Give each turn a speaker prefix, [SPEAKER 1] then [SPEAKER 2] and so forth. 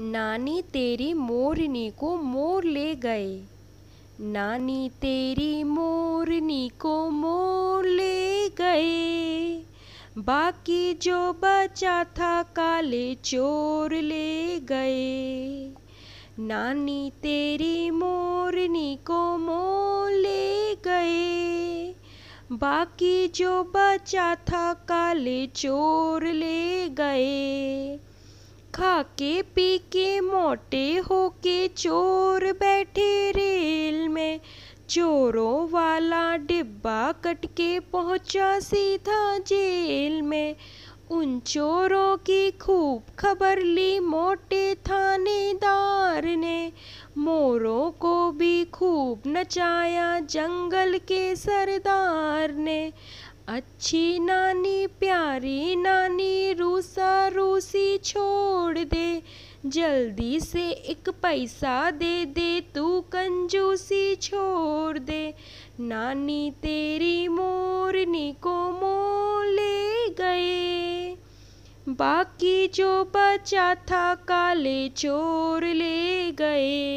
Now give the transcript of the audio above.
[SPEAKER 1] नानी तेरी मोरनी को मोर ले गए नानी तेरी मोरनी को मोर ले गए बाकी जो बचा था काले चोर ले गए नानी तेरी मोरनी को मोर ले गए बाकी जो बचा था काले चोर ले खा के पी के मोटे होके चोर बैठे रेल में चोरों वाला डिब्बा कट के पहुंचा सीधा जेल में उन चोरों की खूब खबर ली मोटे थानेदार ने मोरों को भी खूब नचाया जंगल के सरदार ने अच्छी नानी प्यारी नानी छोड़ दे जल्दी से एक पैसा दे दे तू कंजूसी छोड़ दे नानी तेरी मोरनी को मो ले गए बाकी जो बचा था काले चोर ले गए